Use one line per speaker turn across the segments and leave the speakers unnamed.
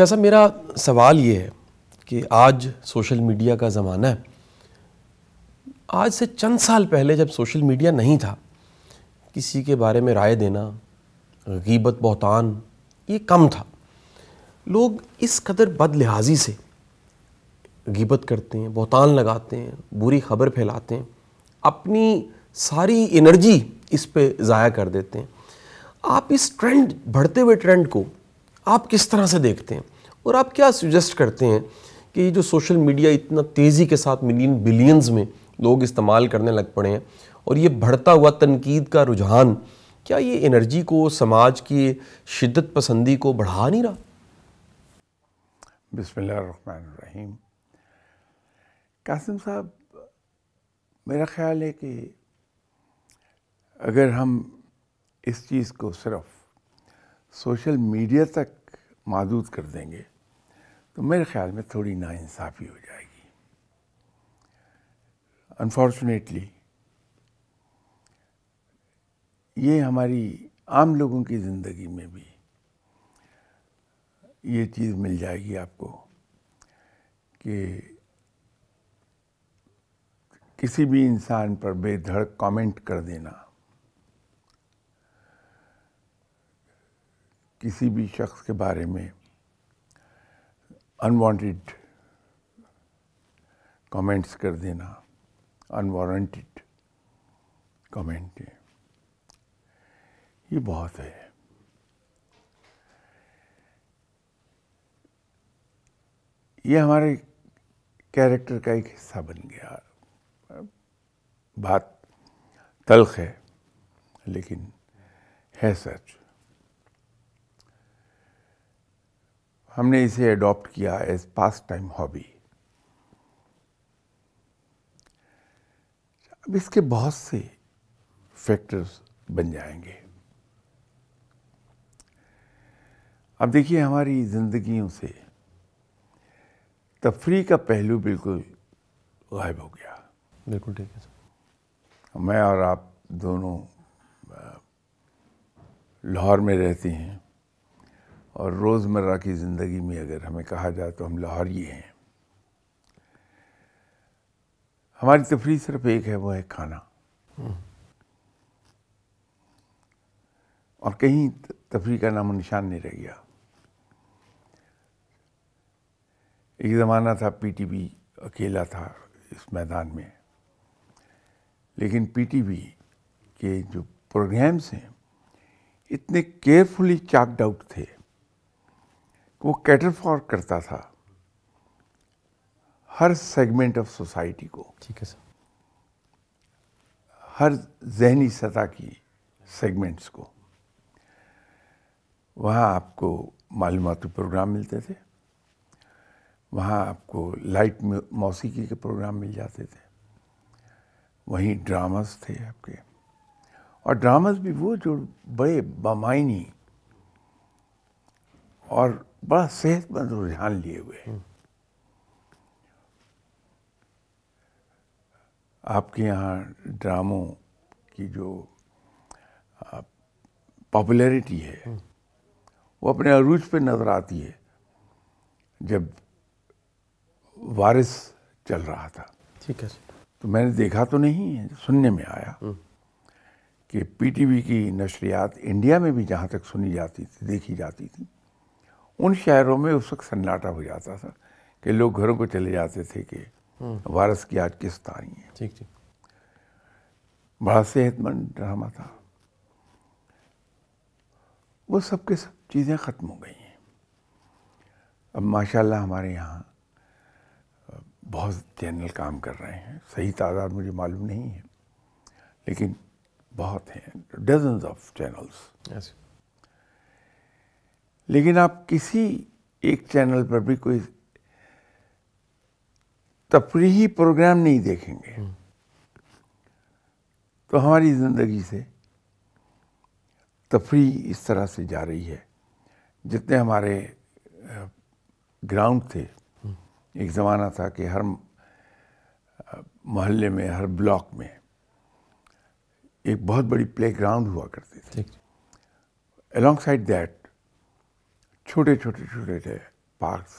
शाह अच्छा साहब मेरा सवाल ये है कि आज सोशल मीडिया का ज़माना है आज से चंद साल पहले जब सोशल मीडिया नहीं था किसी के बारे में राय देना गीबत बहतान ये कम था लोग इस कदर बद लिहाजी से गीबत करते हैं बहतान लगाते हैं बुरी खबर फैलाते हैं अपनी सारी एनर्जी इस पे ज़ाया कर देते हैं आप इस ट्रेंड बढ़ते हुए ट्रेंड को आप किस तरह से देखते हैं और आप क्या सुजेस्ट करते हैं कि ये जो सोशल मीडिया इतना तेज़ी के साथ मिलियन बिलियंस में लोग इस्तेमाल करने लग पड़े हैं और ये बढ़ता हुआ तनकीद का रुझान क्या ये एनर्जी को समाज की शिद्दत पसंदी को बढ़ा नहीं रहा बिसमीम कासिम साहब मेरा ख्याल है कि अगर हम इस चीज़ को सिर्फ सोशल मीडिया तक महदूद कर देंगे तो मेरे ख्याल में थोड़ी नाइंसाफ़ी हो जाएगी अनफॉर्चुनेटली ये हमारी आम लोगों की ज़िंदगी में भी ये चीज़ मिल जाएगी आपको कि किसी भी इंसान पर बेधड़क कमेंट कर देना किसी भी शख्स के बारे में अनवांटेड कमेंट्स कर देना अनवारंटेड कमेंट ये बहुत है ये हमारे कैरेक्टर का एक हिस्सा बन गया बात तलख है लेकिन है सच हमने इसे अडॉप्ट किया एज पास टाइम हॉबी अब इसके बहुत से फैक्टर्स बन जाएंगे अब देखिए हमारी ज़िंदगियों से तफरी का पहलू बिल्कुल गायब हो गया बिल्कुल ठीक है सर मैं और आप दोनों लाहौर में रहते हैं और रोज़मर्रा की ज़िंदगी में अगर हमें कहा जाए तो हम लाहौरी हैं हमारी तफरी सिर्फ एक है वो है खाना और कहीं तफरी का नाम निशान नहीं रह गया एक ज़माना था पीटीबी अकेला था इस मैदान में लेकिन पीटीबी के जो प्रोग्राम्स हैं इतने केयरफुली चार्ट आउट थे वो कैटल फॉर करता था हर सेगमेंट ऑफ सोसाइटी को ठीक है सर हर जहनी सतह की सेगमेंट्स को वहाँ आपको मालूमती प्रोग्राम मिलते थे वहाँ आपको लाइट मौसीकी के प्रोग्राम मिल जाते थे वहीं ड्रामास थे आपके और ड्रामास भी वो जो बड़े बामायनी और बड़ा सेहतमंद रुझान लिए हुए आपके यहाँ ड्रामों की जो पॉपुलैरिटी है हम्म। वो अपने अरूज पे नज़र आती है जब वारिस चल रहा था ठीक है तो मैंने देखा तो नहीं है सुनने में आया हम्म। कि पीटीवी की नशरियात इंडिया में भी जहाँ तक सुनी जाती थी देखी जाती थी उन शहरों में उस वक्त सन्नाटा हो जाता था कि लोग घरों को चले जाते थे कि हम्म। वारस की आज किस तारी है ठीक ठीक बड़ा सेहतमंद ड्रामा था वो सब के सब चीज़ें ख़त्म हो गई हैं अब माशाल्लाह हमारे यहाँ बहुत चैनल काम कर रहे हैं सही तादाद मुझे मालूम नहीं है लेकिन बहुत हैं डजन ऑफ चैनल्स लेकिन आप किसी एक चैनल पर भी कोई तफरी प्रोग्राम नहीं देखेंगे हम्म। तो हमारी ज़िंदगी से तफरी इस तरह से जा रही है जितने हमारे ग्राउंड थे हम्म। एक ज़माना था कि हर मोहल्ले में हर ब्लॉक में एक बहुत बड़ी प्ले ग्राउंड हुआ करती थी अलॉन्ग साइड दैट छोटे छोटे छोटे थे पार्क्स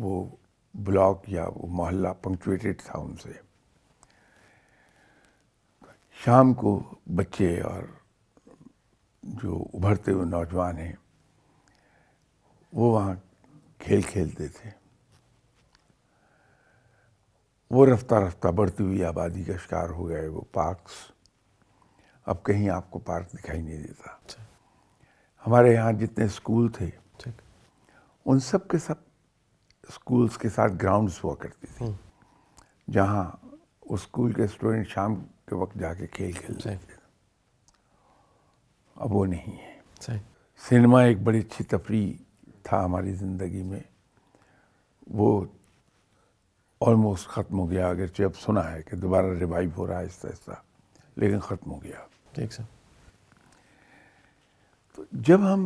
वो ब्लॉक या वो मोहल्ला पंक्चुएटेड था उनसे शाम को बच्चे और जो उभरते हुए नौजवान हैं वो वहाँ खेल खेलते थे वो रफ्ता रफ्ता बढ़ती हुई आबादी का शिकार हो गए वो पार्क्स अब कहीं आपको पार्क दिखाई नहीं देता अच्छा। हमारे यहाँ जितने स्कूल थे उन सब के सब स्कूल्स के साथ ग्राउंड्स हुआ करती थी हम्म। जहाँ उस स्कूल के स्टूडेंट शाम के वक्त जाके खेल खेलते थे अब वो नहीं है सिनेमा एक बड़ी अच्छी तफरी था हमारी ज़िंदगी में वो ऑलमोस्ट ख़त्म हो गया अगरचे अब सुना है कि दोबारा रिवाइव हो रहा है आहिस्ता ऐसा लेकिन ख़त्म हो गया ठीक सर तो जब हम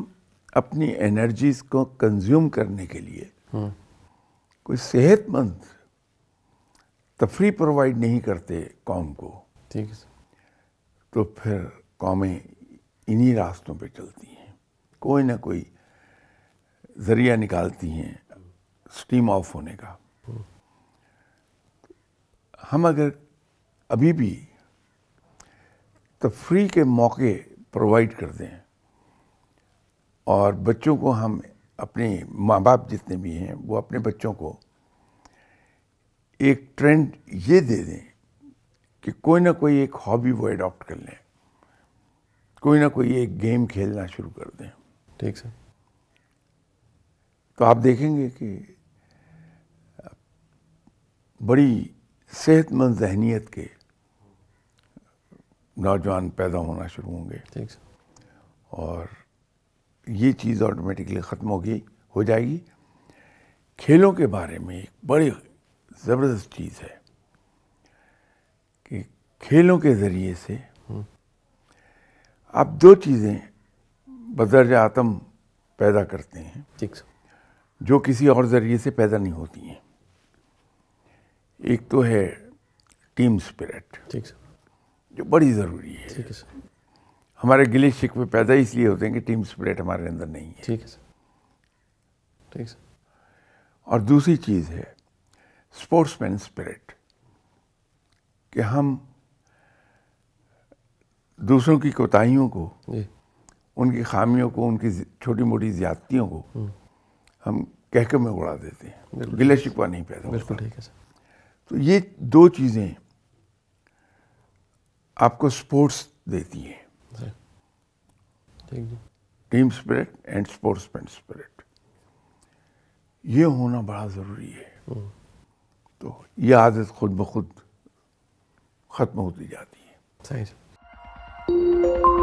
अपनी एनर्जीज को कंज्यूम करने के लिए कोई सेहतमंद तफरी प्रोवाइड नहीं करते कौम को ठीक है तो फिर कौमें इन्हीं रास्तों पे चलती हैं कोई ना कोई ज़रिया निकालती हैं स्टीम ऑफ होने का हम अगर अभी भी तफरी के मौके प्रोवाइड कर दें और बच्चों को हम अपने माँ बाप जितने भी हैं वो अपने बच्चों को एक ट्रेंड ये दे दें कि कोई ना कोई एक हॉबी वो एडॉप्ट कर लें कोई ना कोई एक गेम खेलना शुरू कर दें ठीक सर तो आप देखेंगे कि बड़ी सेहतमंद जहनीत के नौजवान पैदा होना शुरू होंगे ठीक सर और ये चीज़ ऑटोमेटिकली ख़त्म होगी हो जाएगी खेलों के बारे में एक बड़ी ज़बरदस्त चीज़ है कि खेलों के ज़रिए से हम्म। आप दो चीज़ें बदरज आतम पैदा करते हैं ठीक जो किसी और ज़रिए से पैदा नहीं होती हैं एक तो है टीम स्पिरिट ठीक जो बड़ी ज़रूरी है ठीक है हमारे गिले शिकवे पैदा इसलिए होते हैं कि टीम स्प्रेट हमारे अंदर नहीं है ठीक है सर ठीक सर और दूसरी चीज़ है स्पोर्ट्समैन स्पिरिट कि हम दूसरों की कोताहियों को उनकी खामियों को उनकी छोटी मोटी ज्यादतियों को हम्म। हम कहकर में उड़ा देते हैं गिले शिकवा नहीं पैदा बिल्कुल ठीक है सर तो ये दो चीज़ें आपको स्पोर्ट्स देती हैं team spirit and sportsman spirit ये होना बड़ा ज़रूरी है हम्म। तो ये आदत खुद ब खुद ख़त्म होती जाती है सही